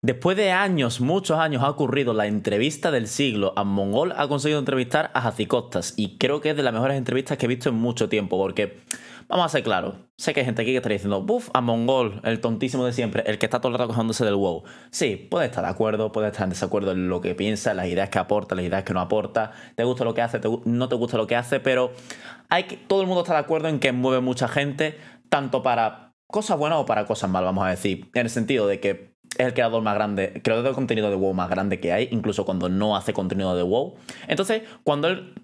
Después de años, muchos años, ha ocurrido la entrevista del siglo. A Mongol ha conseguido entrevistar a Costas y creo que es de las mejores entrevistas que he visto en mucho tiempo, porque vamos a ser claros, sé que hay gente aquí que está diciendo, buf, Mongol, el tontísimo de siempre, el que está todo el rato cojándose del wow. Sí, puede estar de acuerdo, puede estar en desacuerdo en lo que piensa, las ideas que aporta, las ideas que no aporta, te gusta lo que hace, no te gusta lo que hace, pero hay que, todo el mundo está de acuerdo en que mueve mucha gente, tanto para cosas buenas o para cosas malas, vamos a decir, en el sentido de que es el creador más grande, creador de contenido de WoW más grande que hay, incluso cuando no hace contenido de WoW. Entonces, cuando él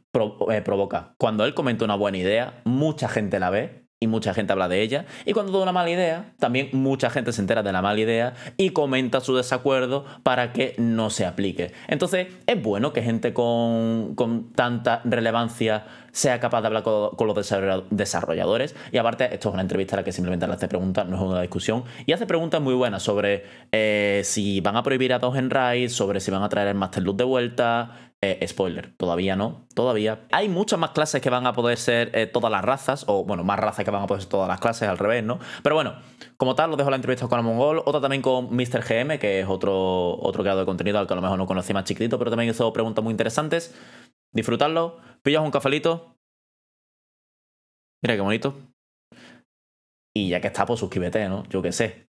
eh, provoca, cuando él comenta una buena idea, mucha gente la ve y mucha gente habla de ella. Y cuando da una mala idea, también mucha gente se entera de la mala idea y comenta su desacuerdo para que no se aplique. Entonces, es bueno que gente con, tanta relevancia sea capaz de hablar con, los desarrolladores. Y aparte, esto es una entrevista la que simplemente le hace preguntas, no es una discusión. Y hace preguntas muy buenas sobre eh, si van a prohibir a dos en RAID, sobre si van a traer el Master de vuelta, eh, spoiler, todavía no, todavía. Hay muchas más clases que van a poder ser eh, todas las razas, o bueno, más razas que van a poder ser todas las clases, al revés, ¿no? Pero bueno, como tal, lo dejo la entrevista con mongol otra también con Mr. GM, que es otro, otro creador de contenido al que a lo mejor no conocí más chiquitito, pero también hizo preguntas muy interesantes. Disfrutarlo, pillas un cafelito. Mira qué bonito. Y ya que está, pues suscríbete, ¿no? Yo qué sé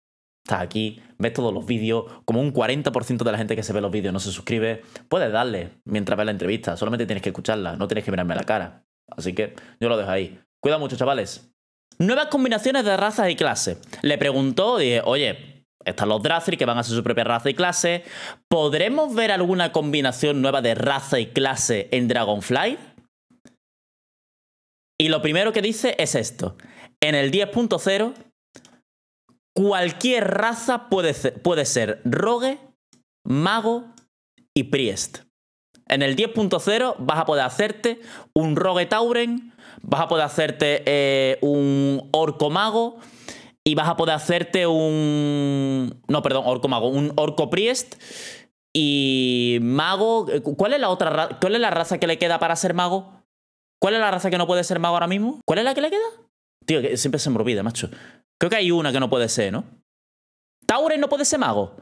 estás aquí, ves todos los vídeos, como un 40% de la gente que se ve los vídeos no se suscribe, puedes darle mientras ves la entrevista, solamente tienes que escucharla, no tienes que mirarme la cara. Así que yo lo dejo ahí. Cuida mucho, chavales. Nuevas combinaciones de razas y clases. Le preguntó, dije, oye, están los Drathri que van a hacer su propia raza y clase. ¿Podremos ver alguna combinación nueva de raza y clase en Dragonfly? Y lo primero que dice es esto. En el 10.0 Cualquier raza puede ser, puede ser rogue, mago y priest. En el 10.0 vas a poder hacerte un rogue tauren, vas a poder hacerte eh, un orco mago y vas a poder hacerte un... No, perdón, orco mago, un orco priest y mago... ¿Cuál es la otra raza? ¿Cuál es la raza que le queda para ser mago? ¿Cuál es la raza que no puede ser mago ahora mismo? ¿Cuál es la que le queda? Tío, que siempre se me olvida, macho. Creo que hay una que no puede ser, ¿no? Tauren no puede ser mago.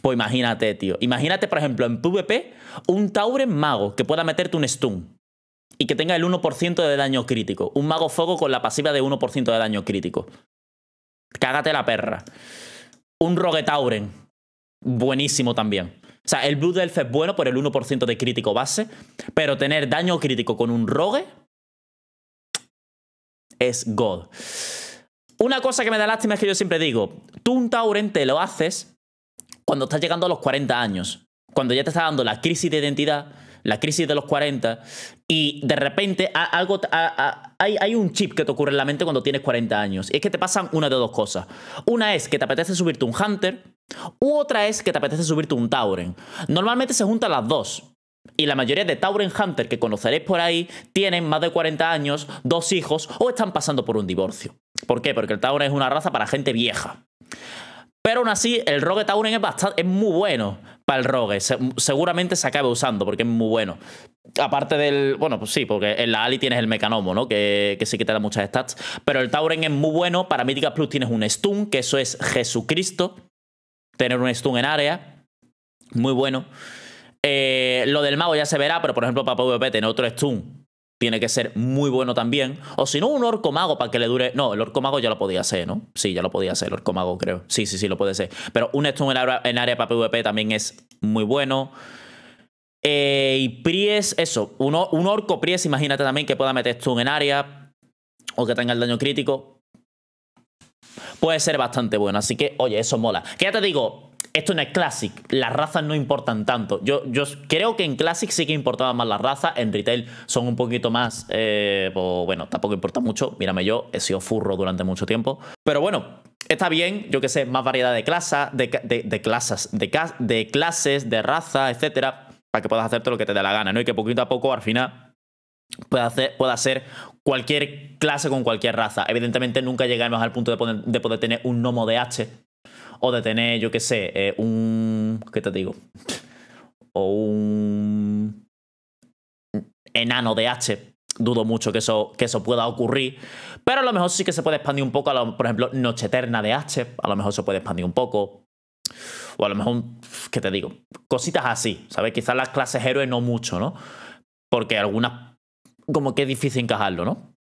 Pues imagínate, tío. Imagínate, por ejemplo, en PvP, un Tauren mago que pueda meterte un stun y que tenga el 1% de daño crítico. Un mago fuego con la pasiva de 1% de daño crítico. Cágate la perra. Un Rogue Tauren. Buenísimo también. O sea, el Blue Elf es bueno por el 1% de crítico base, pero tener daño crítico con un Rogue es God. Una cosa que me da lástima es que yo siempre digo, tú un Tauren te lo haces cuando estás llegando a los 40 años, cuando ya te está dando la crisis de identidad, la crisis de los 40, y de repente algo, hay, hay un chip que te ocurre en la mente cuando tienes 40 años. Y es que te pasan una de dos cosas. Una es que te apetece subirte un Hunter, u otra es que te apetece subirte un Tauren. Normalmente se juntan las dos. Y la mayoría de Tauren Hunter que conoceréis por ahí tienen más de 40 años, dos hijos o están pasando por un divorcio. ¿Por qué? Porque el Tauren es una raza para gente vieja. Pero aún así, el Rogue Tauren es, bastante, muy bueno para el Rogue. seguramente se acabe usando porque es muy bueno. Aparte del. Bueno, pues sí, porque en la Ali tienes el Mecanomo, ¿no? Que, sí que te da muchas stats. Pero el Tauren es muy bueno. Para Mythic Plus tienes un Stun, que eso es Jesucristo. Tener un Stun en área. Muy bueno. Eh, lo del mago ya se verá, pero por ejemplo, para PvP tener otro stun tiene que ser muy bueno también. O si no, un orco mago para que le dure. No, el orco mago ya lo podía hacer, ¿no? Sí, ya lo podía hacer, el orco mago, creo. Sí, sí, sí, lo puede ser. Pero un stun en área, área para PvP también es muy bueno. Eh, y Pries, eso, un, un, orco Pries, imagínate también que pueda meter stun en área o que tenga el daño crítico. Puede ser bastante bueno, así que, oye, eso mola. qué ya te digo, esto no es Classic, las razas no importan tanto. Yo, creo que en Classic sí que importaba más las razas, en Retail son un poquito más, eh, pues bueno, tampoco importa mucho, mírame yo, he sido furro durante mucho tiempo. Pero bueno, está bien, yo que sé, más variedad de, clases, de, de, clases, de, clases, de raza, etcétera, para que puedas hacerte lo que te dé la gana, ¿no? Y que poquito a poco al final pueda, hacer, ser cualquier clase con cualquier raza. Evidentemente nunca llegaremos al punto de poder, tener un gnomo de H, o de tener, yo qué sé, eh, un... ¿Qué te digo? o un enano de H. Dudo mucho que eso, que eso pueda ocurrir. Pero a lo mejor sí que se puede expandir un poco. por ejemplo, Noche Eterna de H. A lo mejor se puede expandir un poco. O a lo mejor, ¿qué te digo? Cositas así, ¿sabes? Quizás las clases héroes no mucho, ¿no? Porque algunas, como que es difícil encajarlo, ¿no?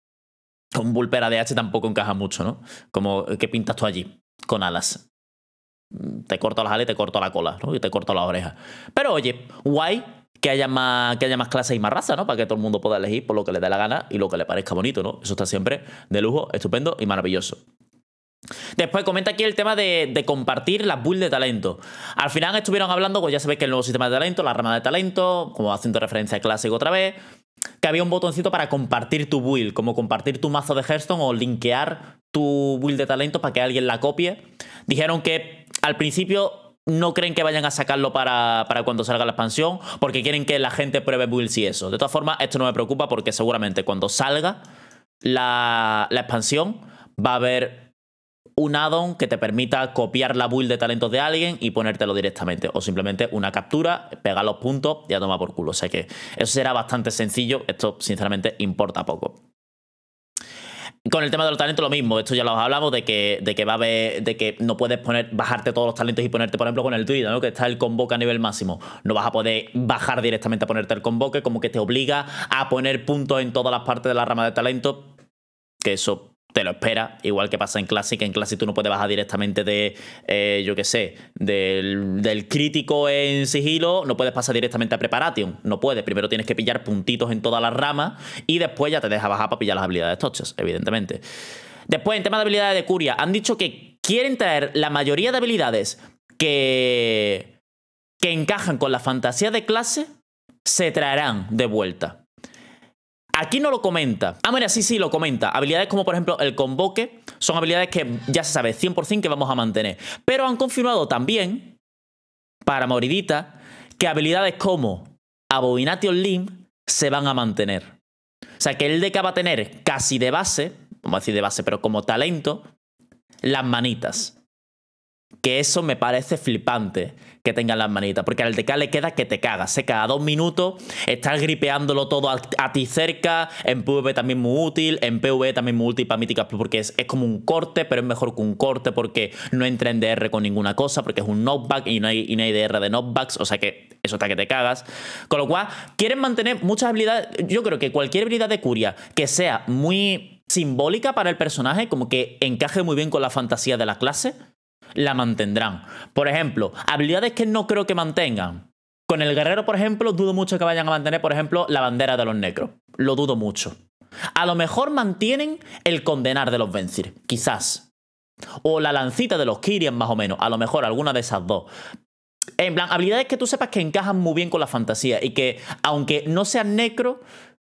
Con Vulpera de H tampoco encaja mucho, ¿no? Como, ¿qué pintas tú allí? Con alas te corto las alas y te corto la cola, ¿no? Y te corto la oreja Pero oye, guay que haya más, que haya más clases y más raza, ¿no? Para que todo el mundo pueda elegir por lo que le dé la gana y lo que le parezca bonito, ¿no? Eso está siempre de lujo, estupendo y maravilloso. Después comenta aquí el tema de, compartir las builds de talento. Al final estuvieron hablando, pues ya sabéis que el nuevo sistema de talento, la rama de talento, como haciendo referencia a clásico otra vez, que había un botoncito para compartir tu build, como compartir tu mazo de Hearthstone o linkear tu build de talento para que alguien la copie. Dijeron que al principio no creen que vayan a sacarlo para, cuando salga la expansión, porque quieren que la gente pruebe builds y eso. De todas formas, esto no me preocupa porque seguramente cuando salga la, expansión va a haber un addon que te permita copiar la build de talentos de alguien y ponértelo directamente. O simplemente una captura, pegar los puntos y a tomar por culo. O sea que eso será bastante sencillo. Esto, sinceramente, importa poco. Con el tema de los talentos lo mismo, esto ya lo hablamos de que, de que va de que no puedes poner, bajarte todos los talentos y ponerte, por ejemplo, con el Twitter, ¿no? Que está el convoque a nivel máximo. No vas a poder bajar directamente a ponerte el convoque, como que te obliga a poner puntos en todas las partes de la rama de talento. Que eso te lo espera, igual que pasa en Classic. En clase tú no puedes bajar directamente de, eh, yo qué sé, del, crítico en sigilo, no puedes pasar directamente a Preparation. No puedes. Primero tienes que pillar puntitos en todas las ramas y después ya te deja bajar para pillar las habilidades tochas, evidentemente. Después, en tema de habilidades de Curia, han dicho que quieren traer la mayoría de habilidades que, que encajan con la fantasía de clase, se traerán de vuelta. Aquí no lo comenta. Ah, mira, sí, sí, lo comenta. Habilidades como, por ejemplo, el convoque son habilidades que ya se sabe 100% que vamos a mantener. Pero han confirmado también, para Moridita, que habilidades como Abominatio Limb se van a mantener. O sea, que el DK va a tener casi de base, vamos a decir de base, pero como talento, las manitas que eso me parece flipante que tengan las manitas, porque al DK le queda que te cagas, se ¿eh? cada dos minutos, estás gripeándolo todo a, ti cerca, en PvP también muy útil, en PvE también muy útil para Míticas porque es, como un corte, pero es mejor que un corte porque no entra en DR con ninguna cosa, porque es un knockback y no hay, y no hay DR de knockbacks, o sea que eso está que te cagas. Con lo cual, quieren mantener muchas habilidades, yo creo que cualquier habilidad de Curia que sea muy simbólica para el personaje, como que encaje muy bien con la fantasía de la clase, la mantendrán. Por ejemplo, habilidades que no creo que mantengan. Con el guerrero, por ejemplo, dudo mucho que vayan a mantener, por ejemplo, la bandera de los negros Lo dudo mucho. A lo mejor mantienen el condenar de los Vencir, quizás. O la lancita de los Kirian, más o menos. A lo mejor alguna de esas dos. En plan, habilidades que tú sepas que encajan muy bien con la fantasía y que, aunque no sean necro,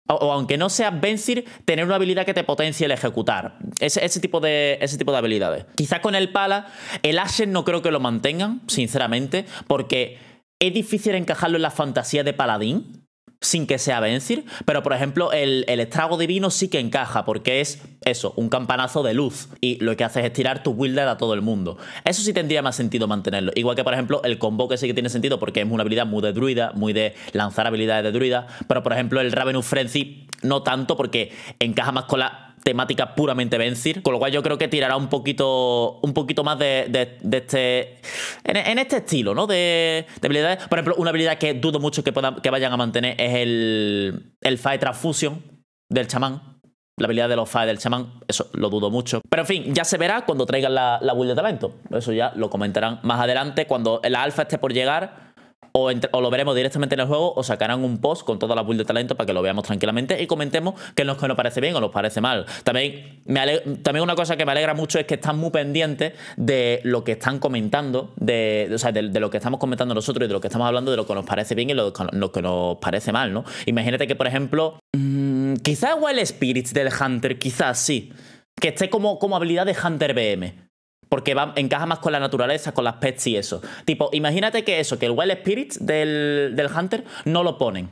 o aunque no sea vencer, tener una habilidad que te potencie el ejecutar. Ese, tipo de, ese tipo de habilidades. Quizás con el Pala, el Ashen no creo que lo mantengan, sinceramente, porque es difícil encajarlo en la fantasía de Paladín sin que sea Vencir, pero por ejemplo el, el, estrago divino sí que encaja porque es eso, un campanazo de luz y lo que hace es tirar tu wilder a todo el mundo. Eso sí tendría más sentido mantenerlo, igual que por ejemplo el que sí que tiene sentido porque es una habilidad muy de druida, muy de lanzar habilidades de druida, pero por ejemplo el Ravenous Frenzy no tanto porque encaja más con la temática puramente vencir con lo cual yo creo que tirará un poquito, un poquito más de, este, en, este estilo, ¿no? De, de, habilidades. Por ejemplo, una habilidad que dudo mucho que, puedan, que vayan a mantener es el, el Fae Transfusion del chamán. La habilidad de los Fae del chamán, eso lo dudo mucho. Pero en fin, ya se verá cuando traigan la, la build de talento. Eso ya lo comentarán más adelante, cuando la alfa esté por llegar o, lo veremos directamente en el juego o sacarán un post con toda la build de talento para que lo veamos tranquilamente y comentemos qué es lo que nos parece bien o nos parece mal. También, me también una cosa que me alegra mucho es que están muy pendientes de lo que están comentando, de, o sea, de, lo que estamos comentando nosotros y de lo que estamos hablando, de lo que nos parece bien y lo, que nos parece mal, ¿no? Imagínate que, por ejemplo, mm, quizás Wild Spirits del Hunter, quizás sí, que esté como, como habilidad de Hunter BM porque encaja más con la naturaleza, con las pets y eso. Tipo, imagínate que eso, que el Wild Spirit del, Hunter no lo ponen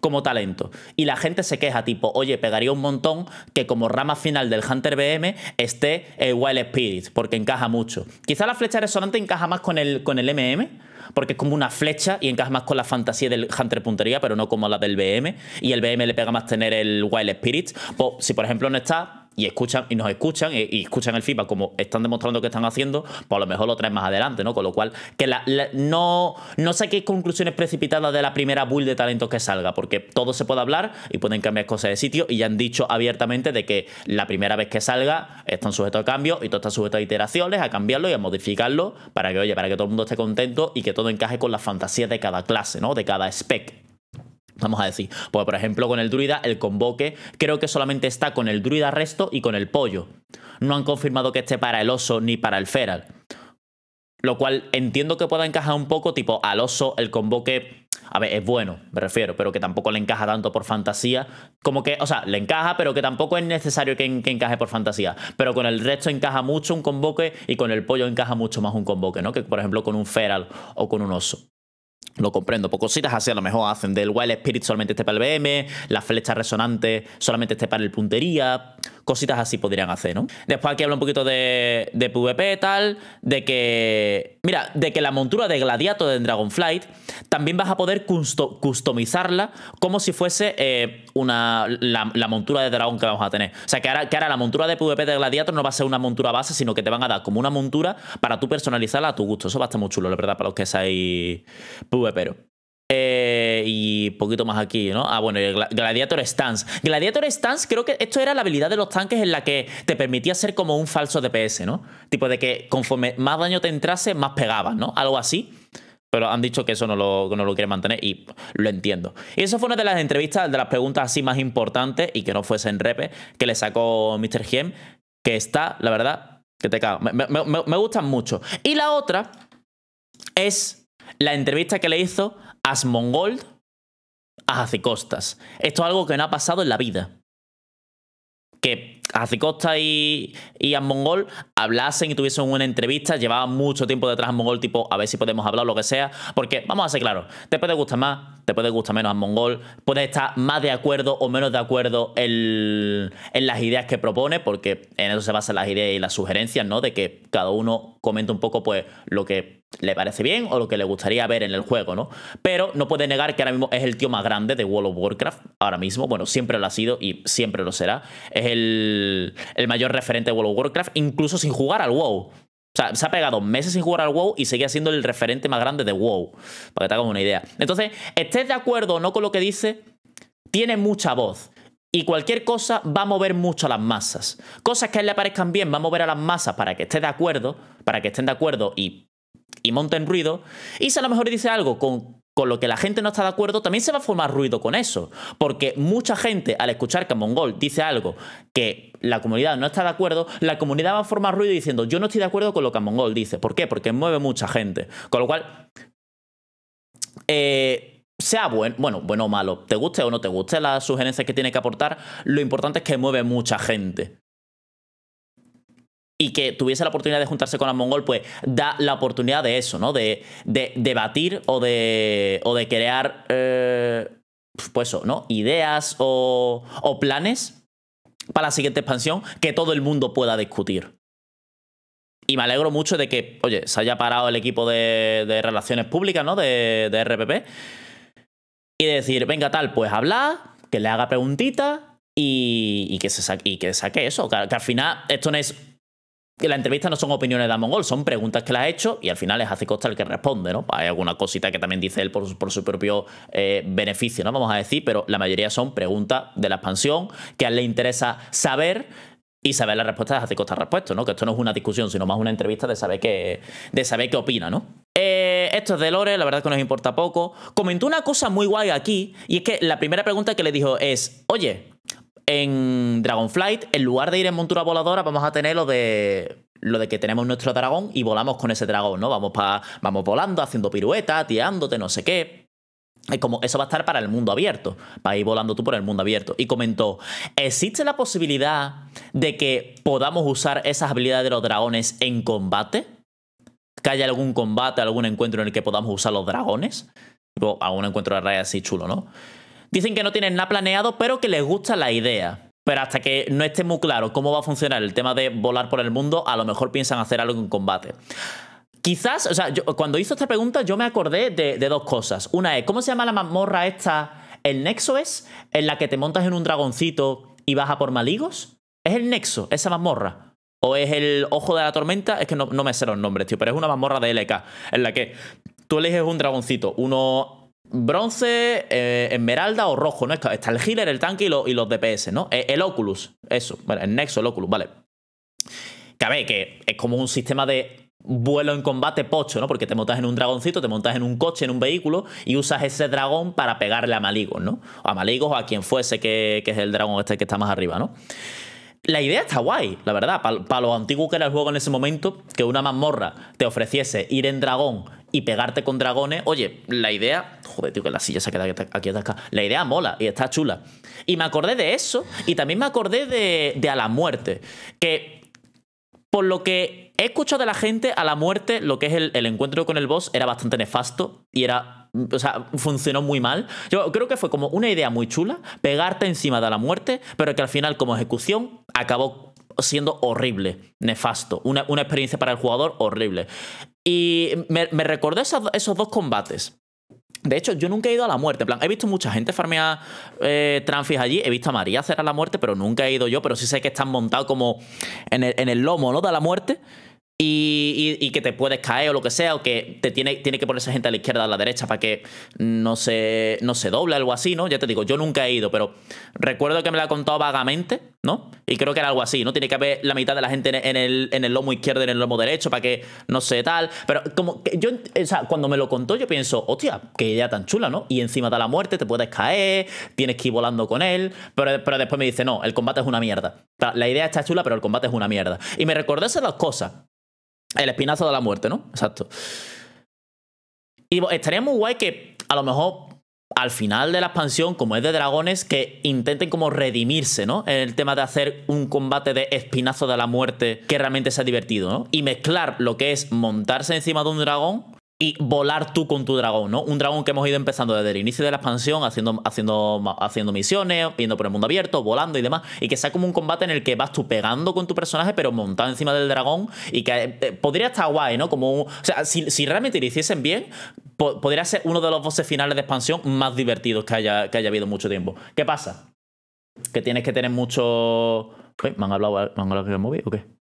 como talento. Y la gente se queja, tipo, oye, pegaría un montón que como rama final del Hunter BM esté el Wild Spirit, porque encaja mucho. Quizá la flecha resonante encaja más con el, con el MM, porque es como una flecha y encaja más con la fantasía del Hunter puntería, pero no como la del BM. Y el BM le pega más tener el Wild Spirit. Pues, si por ejemplo no está, y escuchan y nos escuchan y, escuchan el feedback como están demostrando que están haciendo, pues a lo mejor lo traen más adelante, ¿no? Con lo cual, que la, no, sé qué conclusiones precipitadas de la primera bull de talentos que salga, porque todo se puede hablar y pueden cambiar cosas de sitio y ya han dicho abiertamente de que la primera vez que salga están sujetos a cambios y todo está sujeto a iteraciones, a cambiarlo y a modificarlo para que, oye, para que todo el mundo esté contento y que todo encaje con las fantasías de cada clase, ¿no? De cada spec. Vamos a decir, pues por ejemplo con el druida, el convoque creo que solamente está con el druida resto y con el pollo. No han confirmado que esté para el oso ni para el feral. Lo cual entiendo que pueda encajar un poco, tipo al oso el convoque, a ver, es bueno, me refiero, pero que tampoco le encaja tanto por fantasía. Como que, o sea, le encaja, pero que tampoco es necesario que, encaje por fantasía. Pero con el resto encaja mucho un convoque y con el pollo encaja mucho más un convoque, ¿no? Que por ejemplo con un feral o con un oso. Lo comprendo, pocos citas así a lo mejor hacen del Wild Spirit solamente esté para el BM, la flecha resonante solamente este para el puntería. Cositas así podrían hacer, ¿no? Después aquí habla un poquito de, de PvP, tal, de que... Mira, de que la montura de gladiato de Dragonflight también vas a poder customizarla como si fuese eh, una, la, montura de dragón que vamos a tener. O sea, que ahora, que ahora la montura de PvP de Gladiator no va a ser una montura base, sino que te van a dar como una montura para tú personalizarla a tu gusto. Eso va a estar muy chulo, la verdad, para los que seáis PvPero. Eh y poquito más aquí, ¿no? Ah, bueno, Gladiator Stance. Gladiator Stance, creo que esto era la habilidad de los tanques en la que te permitía ser como un falso DPS, ¿no? Tipo de que conforme más daño te entrase, más pegabas, ¿no? Algo así. Pero han dicho que eso no lo, no quieren mantener y lo entiendo. Y eso fue una de las entrevistas, de las preguntas así más importantes y que no fuese en repe, que le sacó Mr. Gem, que está, la verdad, que te cago. me gustan mucho. Y la otra es la entrevista que le hizo Asmongold a Esto es algo que no ha pasado en la vida. Que Hacicostas y, y Asmongold hablasen y tuviesen una entrevista, llevaba mucho tiempo detrás Asmongold, tipo, a ver si podemos hablar o lo que sea. Porque, vamos a ser claros, te puede gustar más, te puede gustar menos a Mongol, puedes estar más de acuerdo o menos de acuerdo en, las ideas que propone, porque en eso se basan las ideas y las sugerencias, ¿no? De que cada uno comente un poco, pues, lo que le parece bien o lo que le gustaría ver en el juego, ¿no? Pero no puede negar que ahora mismo es el tío más grande de World of Warcraft, ahora mismo, bueno, siempre lo ha sido y siempre lo será, es el, el mayor referente de World of Warcraft, incluso sin jugar al WoW sea, se ha pegado meses sin jugar al WoW y sigue siendo el referente más grande de WoW, para que te hagas una idea. Entonces, estés de acuerdo o no con lo que dice, tiene mucha voz. Y cualquier cosa va a mover mucho a las masas. Cosas que a él le aparezcan bien va a mover a las masas para que esté de acuerdo, para que estén de acuerdo y, y monten ruido. Y si a lo mejor dice algo con con lo que la gente no está de acuerdo, también se va a formar ruido con eso. Porque mucha gente, al escuchar que Mongol dice algo que la comunidad no está de acuerdo, la comunidad va a formar ruido diciendo, yo no estoy de acuerdo con lo que Mongol dice. ¿Por qué? Porque mueve mucha gente. Con lo cual, eh, sea bueno, bueno, bueno o malo, te guste o no te guste las sugerencias que tiene que aportar, lo importante es que mueve mucha gente y que tuviese la oportunidad de juntarse con la mongol, pues da la oportunidad de eso, ¿no? De debatir o, de, o de crear, eh, pues eso, ¿no? Ideas o, o planes para la siguiente expansión que todo el mundo pueda discutir. Y me alegro mucho de que, oye, se haya parado el equipo de, relaciones públicas, ¿no? De, RPP. Y de decir, venga, tal, pues habla, que le haga preguntita, y, y, que, se saque, y que saque eso. que, al final esto no es que la entrevista no son opiniones de Amongol, son preguntas que le ha hecho y al final es hace Costa el que responde, ¿no? Hay alguna cosita que también dice él por, su propio eh, beneficio, ¿no? Vamos a decir, pero la mayoría son preguntas de la expansión que a él le interesa saber y saber la respuesta de Hace Costa Respuesta, ¿no? Que esto no es una discusión, sino más una entrevista de saber qué, de saber qué opina, ¿no? Eh, esto es de Lore, la verdad que nos importa poco. Comentó una cosa muy guay aquí, y es que la primera pregunta que le dijo es, oye, en Dragonflight, en lugar de ir en montura voladora, vamos a tener lo de lo de que tenemos nuestro dragón y volamos con ese dragón, ¿no? Vamos, vamos volando, haciendo piruetas, tiándote, no sé qué. Es como, eso va a estar para el mundo abierto, para ir volando tú por el mundo abierto. Y comentó, ¿existe la posibilidad de que podamos usar esas habilidades de los dragones en combate? ¿Que haya algún combate, algún encuentro en el que podamos usar los dragones? Tipo, algún encuentro de raya así chulo, ¿no? Dicen que no tienen nada planeado, pero que les gusta la idea. Pero hasta que no esté muy claro cómo va a funcionar el tema de volar por el mundo, a lo mejor piensan hacer algo en combate. Quizás, o sea, cuando hizo esta pregunta yo me acordé de, dos cosas. Una es, ¿cómo se llama la mazmorra esta? ¿El nexo es? ¿En la que te montas en un dragoncito y vas a por maligos? ¿Es el nexo, esa mazmorra? ¿O es el ojo de la tormenta? Es que no, no me sé los nombres, tío, pero es una mazmorra de LK, en la que tú eliges un dragoncito, uno Bronce, eh, esmeralda o rojo, ¿no? Está el healer, el tanque y, los DPS, ¿no? Eh, el, Oculus, eso. Bueno, el Nexo, el Oculus, vale. Que que es como un sistema de vuelo en combate pocho, ¿no? Porque te montas en un dragoncito, te montas en un coche, en un vehículo y usas ese dragón para pegarle a maligos, ¿no? O a maligos o a quien fuese que, es el dragón este que está más arriba, ¿no? La idea está guay, la verdad, para los lo antiguo que era el juego en ese momento, que una mazmorra te ofreciese ir en dragón y pegarte con dragones. Oye, la idea. Joder, tío, que la silla se ha quedado aquí acá. La idea mola y está chula. Y me acordé de eso. Y también me acordé de, de A la Muerte. Que. Por lo que he escuchado de la gente, A la Muerte, lo que es el, encuentro con el boss, era bastante nefasto. Y era mm, o sea, funcionó muy mal. Yo creo que fue como una idea muy chula, pegarte encima de a la muerte, pero que al final como ejecución acabó siendo horrible, nefasto, una, una experiencia para el jugador horrible. Y me, me recordó esos, dos combates. De hecho, yo nunca he ido a la muerte. plan, he visto mucha gente farmear eh, allí. He visto a María hacer a la muerte, pero nunca he ido yo. Pero sí sé que están montados como en el, en el lomo, ¿no? De la muerte y, que te puedes caer o lo que sea, o que te tiene, tiene que ponerse gente a la izquierda o a la derecha para que no se, no se doble, algo así, ¿no? Ya te digo, yo nunca he ido, pero recuerdo que me la ha contado vagamente, ¿no? Y creo que era algo así, ¿no? Tiene que haber la mitad de la gente en el, en el lomo izquierdo y en el lomo derecho para que no sé tal, pero como que yo, o sea, cuando me lo contó yo pienso, hostia, qué idea tan chula, ¿no? Y encima da la muerte, te puedes caer, tienes que ir volando con él, pero, pero después me dice, no, el combate es una mierda. La idea está chula, pero el combate es una mierda. Y me recordé esas dos cosas. El espinazo de la muerte, ¿no? Exacto. Y estaría muy guay que a lo mejor al final de la expansión, como es de dragones, que intenten como redimirse, ¿no? En el tema de hacer un combate de espinazo de la muerte que realmente sea divertido, ¿no? Y mezclar lo que es montarse encima de un dragón y volar tú con tu dragón, ¿no? Un dragón que hemos ido empezando desde el inicio de la expansión, haciendo, haciendo, haciendo misiones, yendo por el mundo abierto, volando y demás, y que sea como un combate en el que vas tú pegando con tu personaje, pero montado encima del dragón, y que eh, eh, podría estar guay, ¿no? Como, o sea, si, realmente lo hiciesen bien, podría ser uno de los voces finales de expansión más divertidos que haya, que haya habido mucho tiempo. ¿Qué pasa? Que tienes que tener mucho... ¿Me han hablado, me han hablado que o qué?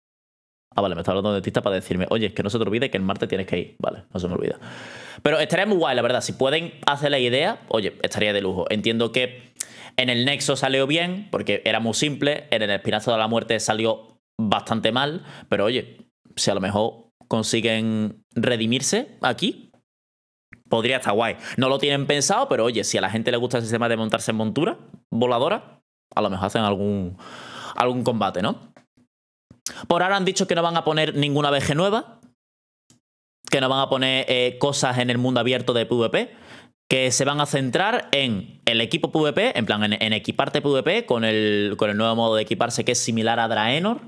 Ah, vale, me está hablando de dentista para decirme, oye, es que no se te olvide que el martes tienes que ir. Vale, no se me olvida. Pero estaría muy guay, la verdad. Si pueden hacer la idea, oye, estaría de lujo. Entiendo que en el Nexo salió bien, porque era muy simple. En el Espinazo de la Muerte salió bastante mal. Pero oye, si a lo mejor consiguen redimirse aquí, podría estar guay. No lo tienen pensado, pero oye, si a la gente le gusta el sistema de montarse en montura voladora, a lo mejor hacen algún, algún combate, ¿no? Por ahora han dicho que no van a poner ninguna BG nueva, que no van a poner eh, cosas en el mundo abierto de PvP, que se van a centrar en el equipo PvP, en plan, en, equiparte PvP con el, con el nuevo modo de equiparse que es similar a Draenor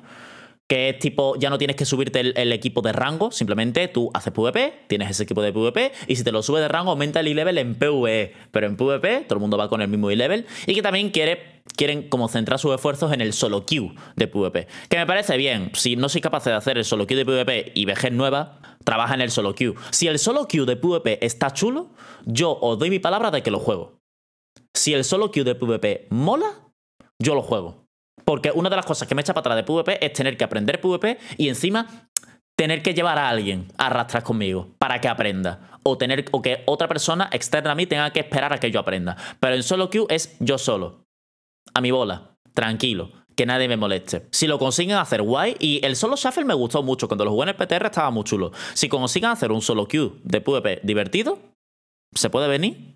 que es tipo, ya no tienes que subirte el, equipo de rango, simplemente tú haces PvP, tienes ese equipo de PvP, y si te lo subes de rango, aumenta el e-level en PvE, pero en PvP todo el mundo va con el mismo e-level, y que también quiere, quieren como centrar sus esfuerzos en el solo queue de PvP, que me parece bien, si no soy capaz de hacer el solo queue de PvP y vejez nueva, trabaja en el solo queue. Si el solo queue de PvP está chulo, yo os doy mi palabra de que lo juego. Si el solo queue de PvP mola, yo lo juego. Porque una de las cosas que me echa para atrás de PvP es tener que aprender PvP y encima tener que llevar a alguien a arrastrar conmigo para que aprenda. O, tener, o que otra persona externa a mí tenga que esperar a que yo aprenda. Pero en solo queue es yo solo. A mi bola. Tranquilo. Que nadie me moleste. Si lo consiguen hacer, guay. Y el solo shuffle me gustó mucho. Cuando lo jugué en PTR estaba muy chulo. Si consiguen hacer un solo queue de PvP divertido, se puede venir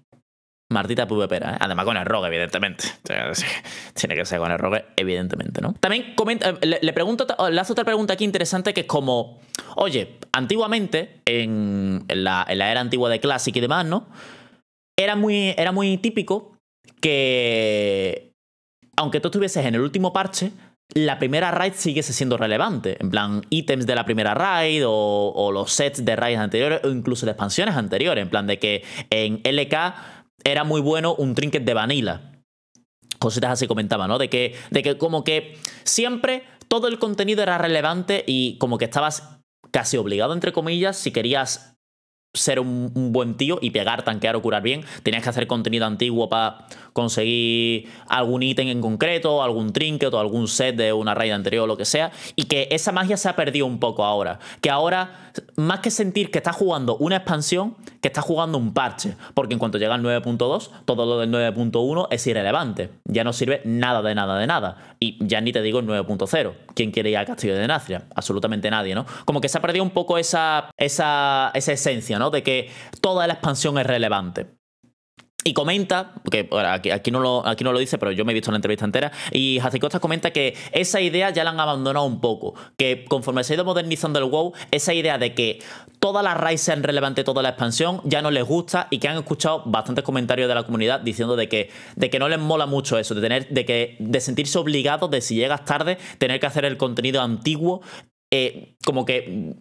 Martita pubepera, ¿eh? además con el rogue, evidentemente. Tiene que ser con el rogue, evidentemente, ¿no? También eh, le, pregunto, le hace otra pregunta aquí interesante que es como, oye, antiguamente, en la, era antigua de Classic y demás, ¿no? Era muy, era muy típico que, aunque tú estuvieses en el último parche, la primera raid sigue siendo relevante. En plan, ítems de la primera raid o, o los sets de raids anteriores o incluso de expansiones anteriores. En plan, de que en LK era muy bueno un trinket de vanilla. Cositas así comentaba, ¿no? De que, de que como que siempre todo el contenido era relevante y como que estabas casi obligado, entre comillas, si querías ser un, buen tío y pegar, tanquear o curar bien. Tenías que hacer contenido antiguo para conseguir algún ítem en concreto, algún trinket o algún set de una raid anterior o lo que sea. Y que esa magia se ha perdido un poco ahora. Que ahora, más que sentir que estás jugando una expansión, que estás jugando un parche. Porque en cuanto llega al 9.2, todo lo del 9.1 es irrelevante. Ya no sirve nada de nada de nada. Y ya ni te digo el 9.0. ¿Quién quiere ir al castillo de Nazria? Absolutamente nadie, ¿no? Como que se ha perdido un poco esa, esa, esa esencia, de que toda la expansión es relevante. Y comenta, que aquí, no lo, aquí no lo dice, pero yo me he visto la entrevista entera, y Hace Costa comenta que esa idea ya la han abandonado un poco, que conforme se ha ido modernizando el WoW, esa idea de que todas las raids sean relevantes, toda la expansión, ya no les gusta y que han escuchado bastantes comentarios de la comunidad diciendo de que, de que no les mola mucho eso, de, tener, de, que, de sentirse obligados de si llegas tarde, tener que hacer el contenido antiguo eh, como que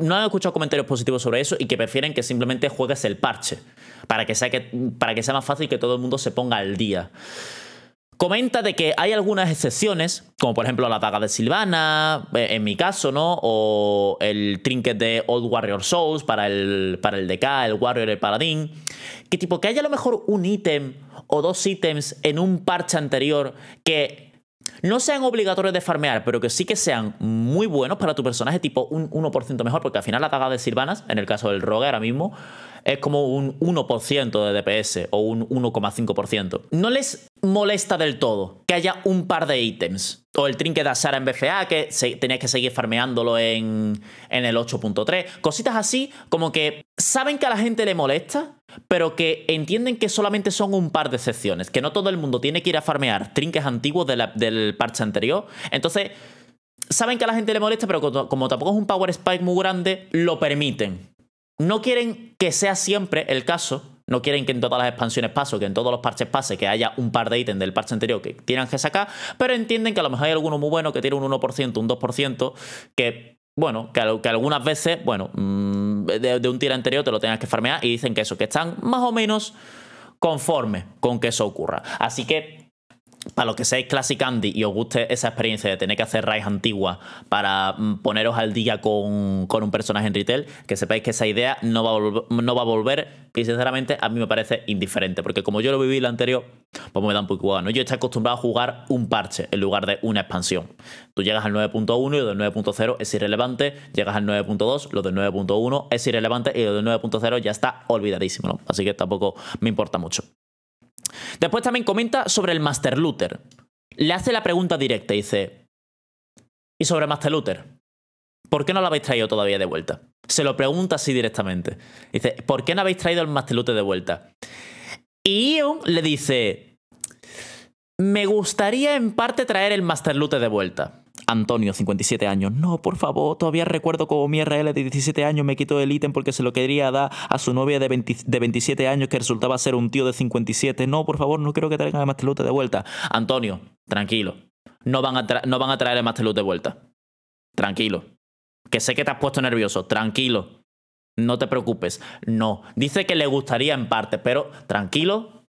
no han escuchado comentarios positivos sobre eso y que prefieren que simplemente juegues el parche para que sea, que, para que sea más fácil que todo el mundo se ponga al día. Comenta de que hay algunas excepciones, como por ejemplo la daga de Silvana, eh, en mi caso, ¿no? O el trinket de Old Warrior Souls para el, para el DK, el Warrior, el Paladín. Que tipo, que haya a lo mejor un ítem o dos ítems en un parche anterior que no sean obligatorios de farmear, pero que sí que sean muy buenos para tu personaje, tipo un 1% mejor, porque al final la daga de Silvanas, en el caso del Rogue ahora mismo, es como un 1% de DPS o un 1,5%. No les molesta del todo que haya un par de ítems. O el trinque de Asara en BFA, que tenías que seguir farmeándolo en, en el 8.3. Cositas así, como que saben que a la gente le molesta, pero que entienden que solamente son un par de excepciones, que no todo el mundo tiene que ir a farmear trinques antiguos del parche anterior. Entonces, saben que a la gente le molesta, pero como, tampoco es un power spike muy grande, lo permiten. No quieren que sea siempre el caso, no quieren que en todas las expansiones pase, que en todos los parches pase, que haya un par de ítems del parche anterior que tienen que sacar, pero entienden que a lo mejor hay alguno muy bueno que tiene un 1%, un 2%, que bueno, que, algunas veces, bueno, mm, de, un tiro anterior te lo tengas que farmear y dicen que eso, que están más o menos Conforme con que eso ocurra. Así que para los que seáis Classic Andy y os guste esa experiencia de tener que hacer raids antiguas para mm, poneros al día con, un personaje en retail, que sepáis que esa idea no va, a volver y sinceramente a mí me parece indiferente, porque como yo lo viví la anterior, pues me da un poco igual, ¿no? Yo estoy acostumbrado a jugar un parche en lugar de una expansión. Tú llegas al 9.1 y lo del 9.0 es irrelevante, llegas al 9.2, lo del 9.1 es irrelevante y lo del 9.0 ya está olvidadísimo, Así que tampoco me importa mucho. Después también comenta sobre el Master Luther. Le hace la pregunta directa, y dice, ¿y sobre Master Luther? ¿Por qué no lo habéis traído todavía de vuelta? Se lo pregunta así directamente. Dice, ¿por qué no habéis traído el Master Luther de vuelta? Y Ion le dice, me gustaría en parte traer el Master Luther de vuelta. Antonio, 57 años. No, por favor, todavía recuerdo como mi RL de 17 años me quitó el ítem porque se lo quería dar a su novia de, 27 años que resultaba ser un tío de 57. No, por favor, no quiero que traigan el mastelute de vuelta. Antonio, tranquilo. No van a, no van a traer el mastelute de vuelta. Tranquilo. Que sé que te has puesto nervioso. Tranquilo. No te preocupes. No. Dice que le gustaría en parte, pero tranquilo.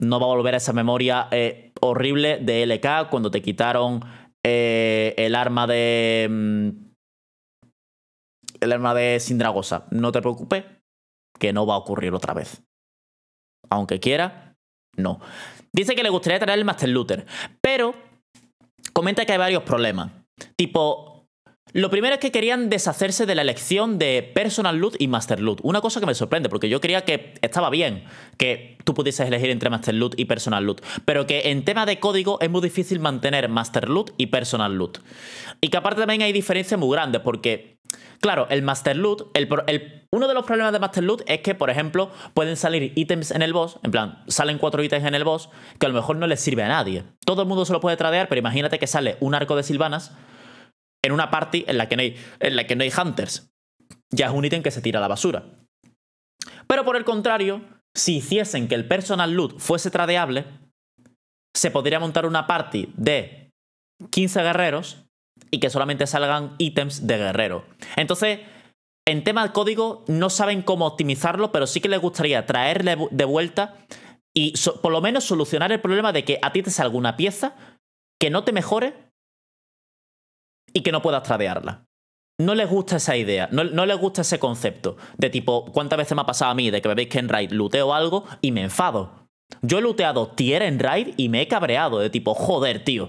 No va a volver a esa memoria eh, horrible de LK cuando te quitaron eh, el arma de. Mm, el arma de Sindragosa. No te preocupes, que no va a ocurrir otra vez. Aunque quiera, no. Dice que le gustaría traer el Master Looter, pero comenta que hay varios problemas. Tipo, lo primero es que querían deshacerse de la elección de personal loot y master loot. Una cosa que me sorprende, porque yo creía que estaba bien que tú pudieses elegir entre master loot y personal loot, pero que en tema de código es muy difícil mantener master loot y personal loot. Y que aparte también hay diferencias muy grandes, porque Claro, el Master Loot, el, uno de los problemas de Master Loot es que, por ejemplo, pueden salir ítems en el boss, en plan, salen cuatro ítems en el boss que a lo mejor no les sirve a nadie. Todo el mundo se lo puede tradear, pero imagínate que sale un arco de Silvanas en una party en la que no hay, en la que no hay hunters. Ya es un ítem que se tira a la basura. Pero por el contrario, si hiciesen que el personal loot fuese tradeable, se podría montar una party de 15 guerreros y que solamente salgan ítems de guerrero. Entonces, en tema de código, no saben cómo optimizarlo, pero sí que les gustaría traerle de vuelta y por lo menos solucionar el problema de que a ti te salga una pieza que no te mejore, y que no puedas tradearla. No les gusta esa idea, no, les gusta ese concepto de tipo, ¿cuántas veces me ha pasado a mí de que me veis que en raid luteo algo y me enfado? Yo he luteado tier en raid y me he cabreado de tipo, joder, tío.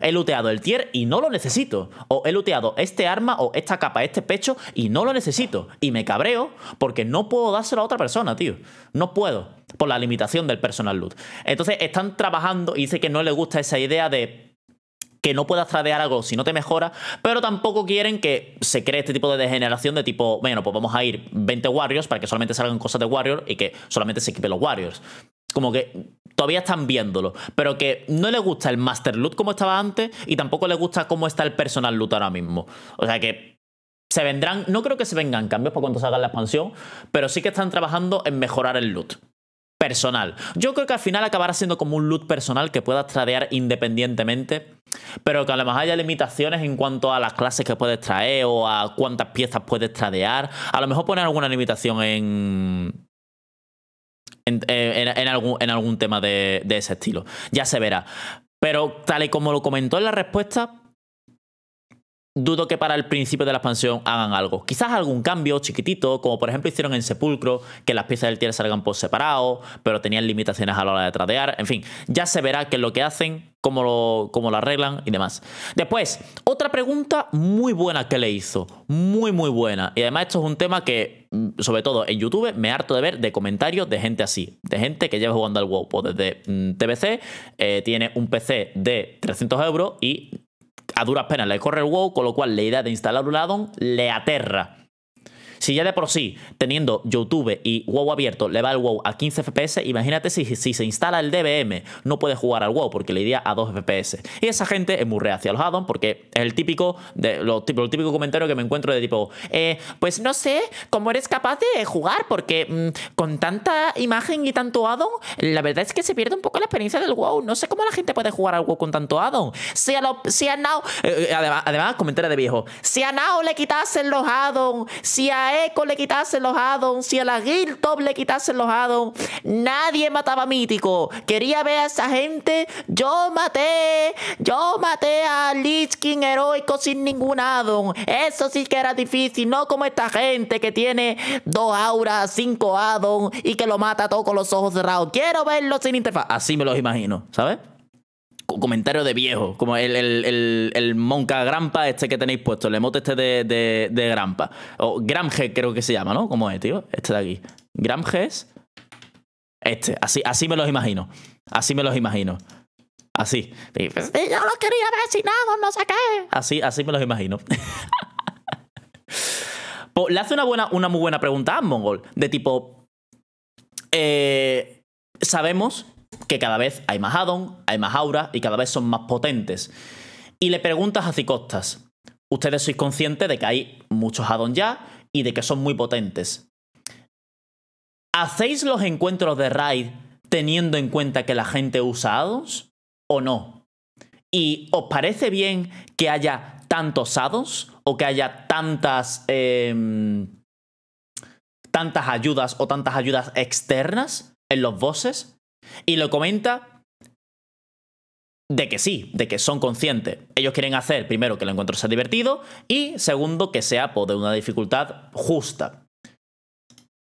He luteado el tier y no lo necesito. O he luteado este arma o esta capa, este pecho y no lo necesito. Y me cabreo porque no puedo dárselo a otra persona, tío. No puedo. Por la limitación del personal loot. Entonces están trabajando y dice que no le gusta esa idea de que no puedas tradear algo si no te mejora, pero tampoco quieren que se cree este tipo de degeneración de tipo, bueno, pues vamos a ir 20 Warriors para que solamente salgan cosas de Warriors. y que solamente se equipe los Warriors. Como que todavía están viéndolo, pero que no les gusta el Master Loot como estaba antes y tampoco les gusta cómo está el Personal Loot ahora mismo. O sea que se vendrán, no creo que se vengan cambios por cuando salga la expansión, pero sí que están trabajando en mejorar el loot personal. Yo creo que al final acabará siendo como un loot personal que puedas tradear independientemente pero que además haya limitaciones en cuanto a las clases que puedes traer o a cuántas piezas puedes tradear. A lo mejor poner alguna limitación en, algún, tema de, ese estilo. Ya se verá. Pero tal y como lo comentó en la respuesta, dudo que para el principio de la expansión hagan algo. Quizás algún cambio chiquitito, como por ejemplo hicieron en Sepulcro, que las piezas del tier salgan por separado, pero tenían limitaciones a la hora de tradear. En fin, ya se verá qué es lo que hacen, cómo lo, cómo lo arreglan y demás. Después, otra pregunta muy buena que le hizo. Muy, muy buena. Y además esto es un tema que, mm, sobre todo en YouTube, me harto de ver de comentarios de gente así. De gente que lleva jugando al WoW pues desde mm, TBC, eh, tiene un PC de 300 euros y a duras penas le corre el WoW, con lo cual la idea de instalar un addon le aterra. Si ya de por sí, teniendo YouTube y WoW abierto, le va el WoW a 15 FPS, imagínate si, se instala el DVM, no puede jugar al WoW porque le iría a 2 FPS. Y esa gente emurre hacia los addons porque es el típico, de, típico comentario que me encuentro de tipo, eh, pues no sé cómo eres capaz de jugar porque mm, con tanta imagen y tanto addon, la verdad es que se pierde un poco la experiencia del WoW. No sé cómo la gente puede jugar al WoW con tanto addon. Si a, lo, si eh, además, comentario de viejo, si a Now le quitasen los addons, si a Echo le quitasen los addons, si a la Guild Top le quitasen los addons, nadie mataba Mítico. Quería ver a esa gente. Yo maté, yo maté a Lich King heroico sin ningún addon. Eso sí que era difícil, no como esta gente que tiene dos auras, cinco addons y que lo mata todo con los ojos cerrados. Quiero verlo sin interfaz. Así me los imagino, ¿sabes? comentario de viejo, como el, Monca Grampa este que tenéis puesto, el emote este de, de, Grampa. O Gramge creo que se llama, ¿no? ¿Cómo es, tío? Este de aquí. granjes Este, así, así me los imagino. Así me los imagino. Así. Y, pues, yo los quería vecinados, no sé qué. Así, así me los imagino. pues, le hace una, buena, una muy buena pregunta a Mongol, de tipo... Eh, sabemos que cada vez hay más addons, hay más Aura y cada vez son más potentes. Y le preguntas a Cicostas, ustedes sois conscientes de que hay muchos addons ya y de que son muy potentes. ¿Hacéis los encuentros de raid teniendo en cuenta que la gente usa addons o no? ¿Y os parece bien que haya tantos addons o que haya tantas... Em, tantas ayudas o tantas ayudas externas en los bosses? Y lo comenta de que sí, de que son conscientes. Ellos quieren hacer, primero, que el encuentro sea divertido y, segundo, que sea pues, de una dificultad justa.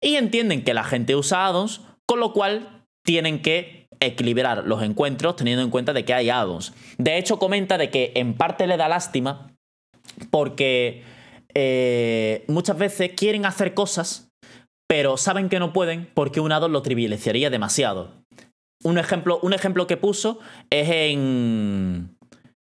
Y entienden que la gente usa addons, con lo cual tienen que equilibrar los encuentros teniendo en cuenta de que hay addons. De hecho, comenta de que en parte le da lástima porque eh, muchas veces quieren hacer cosas, pero saben que no pueden porque un addon lo trivializaría demasiado. Un ejemplo, un ejemplo que puso es en,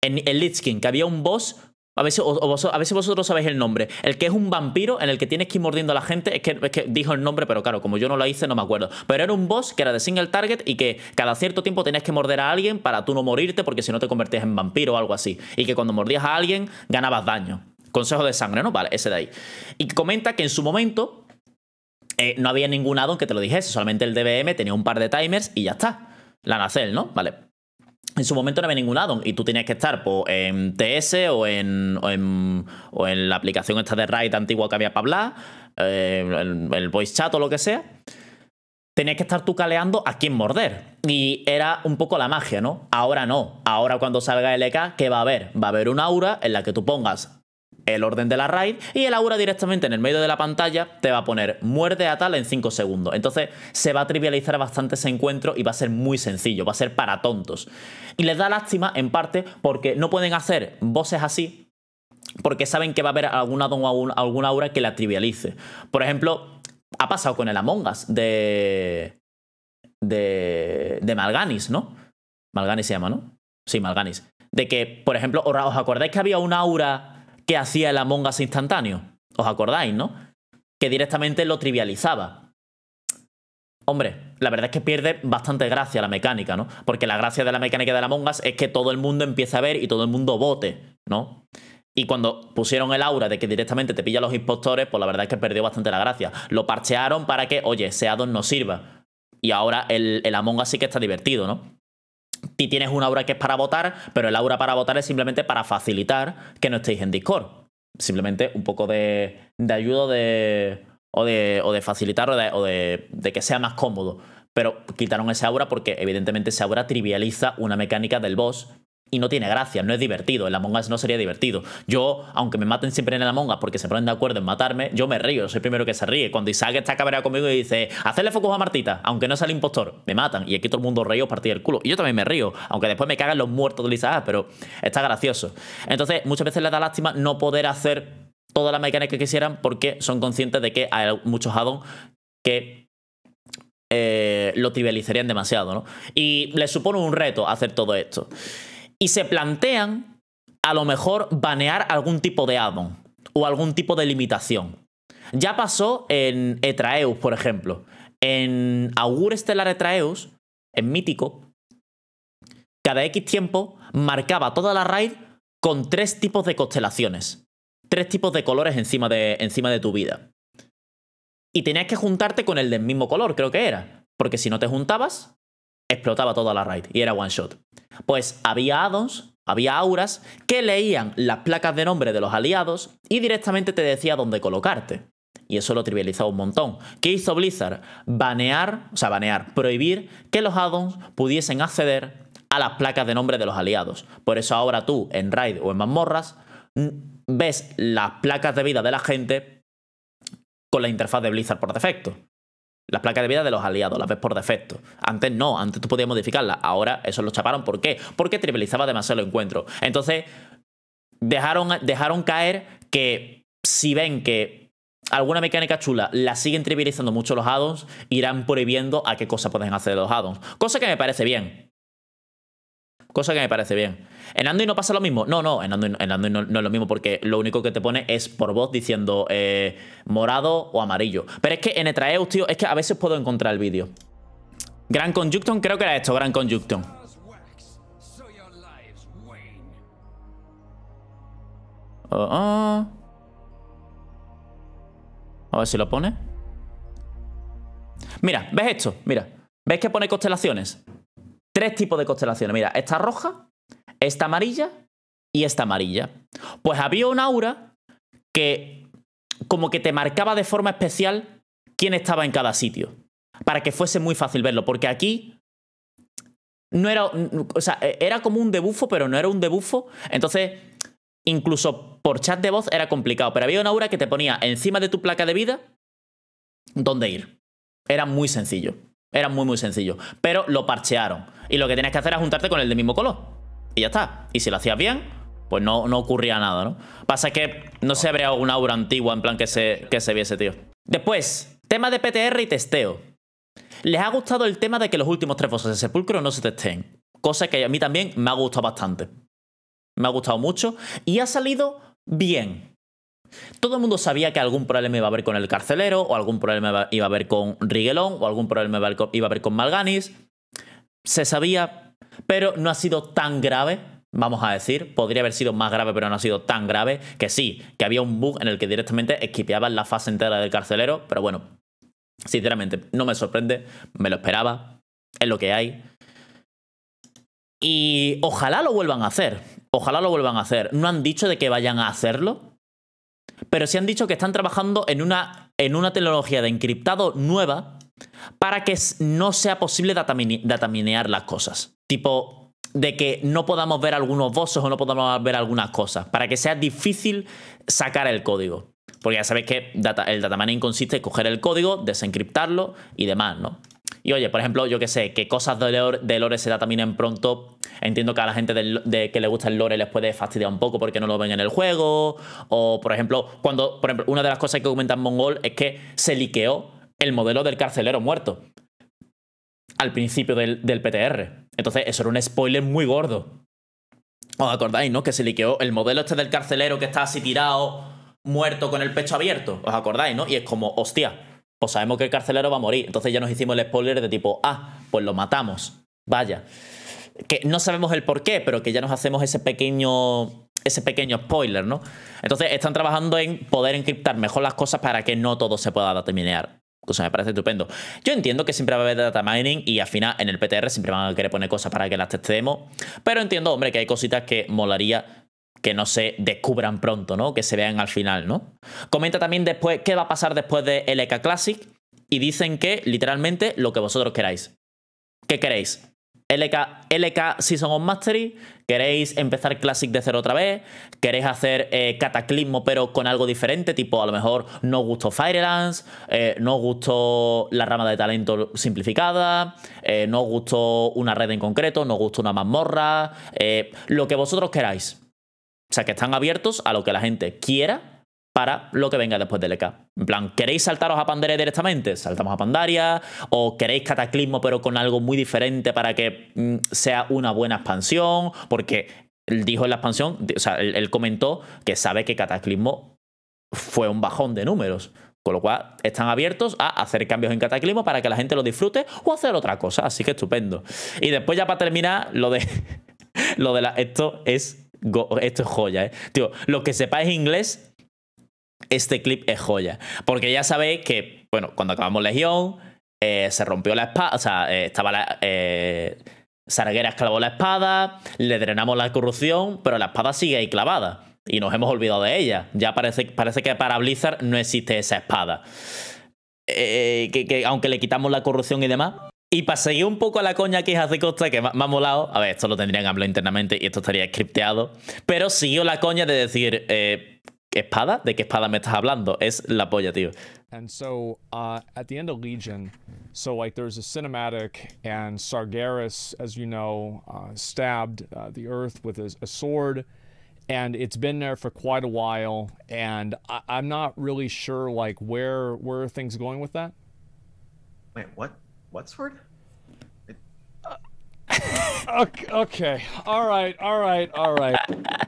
en, en que había un boss a veces, o, a veces vosotros sabéis el nombre. El que es un vampiro en el que tienes que ir mordiendo a la gente. Es que, es que, dijo el nombre, pero claro, como yo no lo hice, no me acuerdo. Pero era un boss que era de single target y que cada cierto tiempo tenías que morder a alguien para tú no morirte, porque si no te convertías en vampiro o algo así. Y que cuando mordías a alguien, ganabas daño. Consejo de sangre, ¿no? Vale, ese de ahí. Y comenta que en su momento eh, no había ningún addon que te lo dijese, solamente el DBM tenía un par de timers y ya está. La Nacel, ¿no? Vale. En su momento no había ningún addon y tú tenías que estar pues, en TS o en, o en, la aplicación esta de Raid antigua que había para hablar, eh, el, voice chat o lo que sea tenías que estar tú caleando a quién morder. Y era un poco la magia, ¿no? Ahora no. Ahora cuando salga ek e ¿qué va a haber? Va a haber una aura en la que tú pongas el orden de la raid y el aura directamente en el medio de la pantalla te va a poner muerte a tal en 5 segundos. Entonces se va a trivializar bastante ese encuentro y va a ser muy sencillo, va a ser para tontos. Y les da lástima en parte porque no pueden hacer voces así porque saben que va a haber alguna, alguna aura que la trivialice. Por ejemplo, ha pasado con el Among Us de, de, de Malganis, ¿no? Malganis se llama, ¿no? Sí, Malganis. De que, por ejemplo, ¿os acordáis que había una aura que hacía el Among Us instantáneo. ¿Os acordáis, no? Que directamente lo trivializaba. Hombre, la verdad es que pierde bastante gracia la mecánica, ¿no? Porque la gracia de la mecánica de la Among Us es que todo el mundo empieza a ver y todo el mundo vote, ¿no? Y cuando pusieron el aura de que directamente te pilla los impostores, pues la verdad es que perdió bastante la gracia. Lo parchearon para que, oye, don no sirva. Y ahora el, el Among Us sí que está divertido, ¿no? y tienes una aura que es para votar, pero el aura para votar es simplemente para facilitar que no estéis en Discord. Simplemente un poco de, ayuda o, de, facilitar o, de, que sea más cómodo. Pero quitaron ese aura porque evidentemente ese aura trivializa una mecánica del boss y no tiene gracia, no es divertido. en la Us no sería divertido. Yo, aunque me maten siempre en la Among porque se ponen de acuerdo en matarme, yo me río, soy el primero que se ríe. Cuando Isaac está cabreado conmigo y dice, hacerle foco a Martita, aunque no sea el impostor, me matan. Y aquí todo el mundo a partir del culo. Y yo también me río, aunque después me cagan los muertos de Isaac, pero está gracioso. Entonces, muchas veces le da lástima no poder hacer todas las mecánica que quisieran porque son conscientes de que hay muchos addons que eh, lo trivializarían demasiado, ¿no? Y les supone un reto hacer todo esto y se plantean a lo mejor banear algún tipo de addon o algún tipo de limitación. Ya pasó en Etraeus, por ejemplo. En Augur Estelar Etraeus, en Mítico, cada X tiempo marcaba toda la raid con tres tipos de constelaciones, tres tipos de colores encima de, encima de tu vida. Y tenías que juntarte con el del mismo color, creo que era. Porque si no te juntabas, explotaba toda la raid y era one shot. Pues había addons, había auras que leían las placas de nombre de los aliados y directamente te decía dónde colocarte. Y eso lo trivializaba un montón. ¿Qué hizo Blizzard? Banear, o sea, banear, prohibir que los addons pudiesen acceder a las placas de nombre de los aliados. Por eso ahora tú, en raid o en mazmorras, ves las placas de vida de la gente con la interfaz de Blizzard por defecto. Las placas de vida de los aliados, las ves por defecto. Antes no, antes tú podías modificarlas. Ahora eso lo chaparon. ¿Por qué? Porque trivializaba demasiado el encuentro. Entonces, dejaron, dejaron caer que si ven que alguna mecánica chula la siguen trivializando mucho los addons, irán prohibiendo a qué cosa pueden hacer los addons. Cosa que me parece bien cosa que me parece bien. En Android no pasa lo mismo. No, no, en Android, no, es lo mismo porque lo único que te pone es por voz diciendo eh, morado o amarillo. Pero es que en Etraeus, tío, es que a veces puedo encontrar el vídeo. Gran Conjunction, creo que era esto, Gran Conjunction. Oh, oh. A ver si lo pone. Mira, ¿ves esto? Mira. ¿Ves que pone constelaciones? tres tipos de constelaciones. Mira, esta roja, esta amarilla y esta amarilla. Pues había una aura que como que te marcaba de forma especial quién estaba en cada sitio, para que fuese muy fácil verlo, porque aquí no era, o sea, era como un debufo, pero no era un debufo, entonces incluso por chat de voz era complicado, pero había una aura que te ponía encima de tu placa de vida dónde ir. Era muy sencillo. Era muy, muy sencillo. Pero lo parchearon. Y lo que tenías que hacer es juntarte con el del mismo color. Y ya está. Y si lo hacías bien, pues no, no ocurría nada, ¿no? Pasa que no se habría una aura antigua en plan que se, viese, tío. Después, tema de PTR y testeo. Les ha gustado el tema de que los últimos tres bosses de sepulcro no se testeen. Cosa que a mí también me ha gustado bastante. Me ha gustado mucho. Y ha salido bien. Todo el mundo sabía que algún problema iba a haber con el carcelero, o algún problema iba a haber con Riguelón, o algún problema iba a haber con Malganis. Se sabía, pero no ha sido tan grave vamos a decir, podría haber sido más grave, pero no ha sido tan grave, que sí, que había un bug en el que directamente esquipeaban la fase entera del carcelero, pero bueno, sinceramente, no me sorprende, me lo esperaba, es lo que hay. Y ojalá lo vuelvan a hacer, ojalá lo vuelvan a hacer. No han dicho de que vayan a hacerlo, pero se han dicho que están trabajando en una, tecnología de encriptado nueva para que no sea posible dataminear las cosas. Tipo, de que no podamos ver algunos voces o no podamos ver algunas cosas, para que sea difícil sacar el código. Porque ya sabéis que el data consiste en coger el código, desencriptarlo y demás, ¿no? Y oye, por ejemplo, yo que sé, que cosas de lore, se da también en pronto. Entiendo que a la gente de, que le gusta el lore les puede fastidiar un poco porque no lo ven en el juego. O, por ejemplo, cuando, por ejemplo, una de las cosas que comentan Mongol es que se liqueó el modelo del carcelero muerto al principio del, del PTR. Entonces, eso era un spoiler muy gordo. ¿Os acordáis, no? Que se liqueó el modelo este del carcelero que está así tirado, muerto con el pecho abierto. ¿Os acordáis, no? Y es como, hostia, pues sabemos que el carcelero va a morir. Entonces ya nos hicimos el spoiler de tipo, ah, pues lo matamos. Vaya. Que no sabemos el por qué, pero que ya nos hacemos ese pequeño, ese pequeño spoiler, ¿no? Entonces están trabajando en poder encriptar mejor las cosas para que no todo se pueda dataminear. O me parece estupendo. Yo entiendo que siempre va a haber data mining y al final en el PTR siempre van a querer poner cosas para que las testemos. Pero entiendo, hombre, que hay cositas que molaría que no se descubran pronto, ¿no? Que se vean al final, ¿no? Comenta también después qué va a pasar después de LK Classic y dicen que literalmente lo que vosotros queráis. ¿Qué queréis? LK, Season of Mastery, queréis empezar Classic de cero otra vez, queréis hacer eh, Cataclismo pero con algo diferente, tipo a lo mejor no os gustó Firelands, eh, no os gustó la rama de talento simplificada, eh, no os gustó una red en concreto, no os gustó una mazmorra, lo que vosotros queráis. O sea, que están abiertos a lo que la gente quiera para lo que venga después del EK. En plan, ¿queréis saltaros a Pandere directamente? Saltamos a Pandaria. ¿O queréis Cataclismo pero con algo muy diferente para que mm, sea una buena expansión? Porque él dijo en la expansión, o sea, él, comentó que sabe que Cataclismo fue un bajón de números. Con lo cual, están abiertos a hacer cambios en Cataclismo para que la gente lo disfrute o hacer otra cosa. Así que estupendo. Y después, ya para terminar, lo de. lo de Esto es esto es joya, ¿eh? Tío, lo que sepáis inglés, este clip es joya. Porque ya sabéis que, bueno, cuando acabamos Legión, eh, se rompió la espada, o sea, eh, estaba la... Eh, clavó la espada, le drenamos la corrupción, pero la espada sigue ahí clavada. Y nos hemos olvidado de ella. Ya parece, parece que para Blizzard no existe esa espada. que, aunque le quitamos la corrupción y demás, Y para seguir un poco la coña que hace Costa, que me ha molado, a ver, esto lo tendrían internamente y esto estaría scripteado, pero siguió la coña de decir, eh, ¿espada? ¿De qué espada me estás hablando? Es la polla, tío. And so, uh, at the end of Legion, so like there's a cinematic, and Sargeras, as you know, uh, stabbed uh, the earth with a, a, sword, and it's been there for quite a while, and I, I'm not really sure like where where are things going with that. Wait, what? What's for? Uh, okay, all right, all right, all right.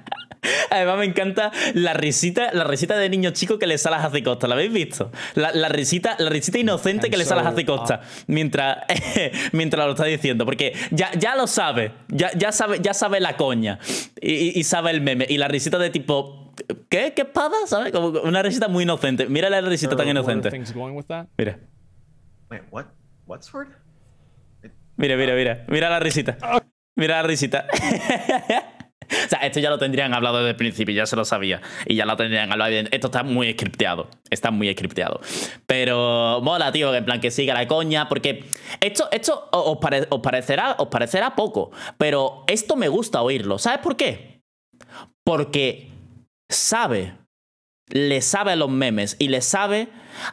Además me encanta la risita, la risita de niño chico que le salas hace costa, ¿la habéis visto? La, risita, la risita inocente que le salas a hace costa ah. mientras, mientras lo está diciendo, porque ya, ya lo sabe, ya, ya, sabe, ya sabe la coña y, sabe el meme y la risita de tipo ¿qué? ¿Qué espada? ¿Sabes? Como una risita muy inocente. Mira la risita tan inocente. Mira. what? Watford. Mira, mira, ah. mira. Mira la risita. Mira la risita. o sea, esto ya lo tendrían hablado desde el principio, ya se lo sabía. Y ya lo tendrían hablado. Esto está muy scripteado. Está muy scripteado. Pero mola, tío, que en plan que siga la coña. Porque esto, esto os, parecerá, os parecerá poco. Pero esto me gusta oírlo. ¿Sabes por qué? Porque sabe. Le sabe a los memes y le sabe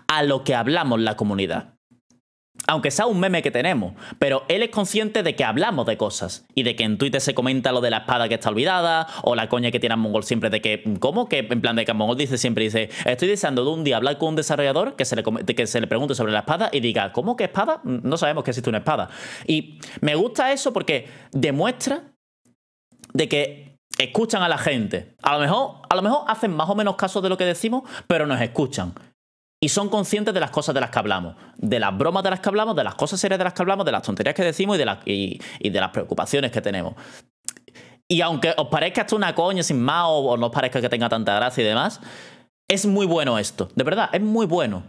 a lo que hablamos la comunidad aunque sea un meme que tenemos, pero él es consciente de que hablamos de cosas y de que en Twitter se comenta lo de la espada que está olvidada o la coña que tiene Mongol siempre de que, ¿cómo? Que en plan de que Mongol dice siempre, dice, estoy deseando de un día hablar con un desarrollador que se, le, pregunte sobre la espada y diga, ¿cómo que espada? No sabemos que existe una espada. Y me gusta eso porque demuestra de que escuchan a la gente. A lo mejor, a lo mejor hacen más o menos caso de lo que decimos, pero nos escuchan y son conscientes de las cosas de las que hablamos, de las bromas de las que hablamos, de las cosas serias de las que hablamos, de las tonterías que decimos y de, las, preocupaciones que tenemos. Y aunque os parezca hasta una coña sin más o, o no os parezca que tenga tanta gracia y demás, es muy bueno esto, de verdad, es muy bueno.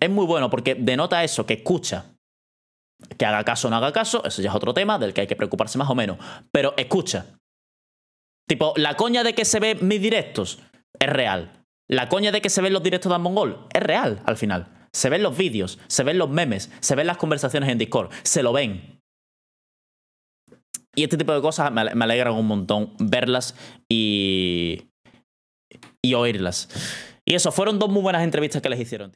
Es muy bueno porque denota eso, que escucha. Que haga caso o no haga caso, eso ya es otro tema del que hay que preocuparse más o menos, pero escucha. Tipo, la coña de que se ve mis directos es real. La coña de que se ven los directos de Al-Mongol es real al final. Se ven los vídeos, se ven los memes, se ven las conversaciones en Discord, se lo ven. Y este tipo de cosas me alegran un montón verlas y, y oírlas. Y eso, fueron dos muy buenas entrevistas que les hicieron.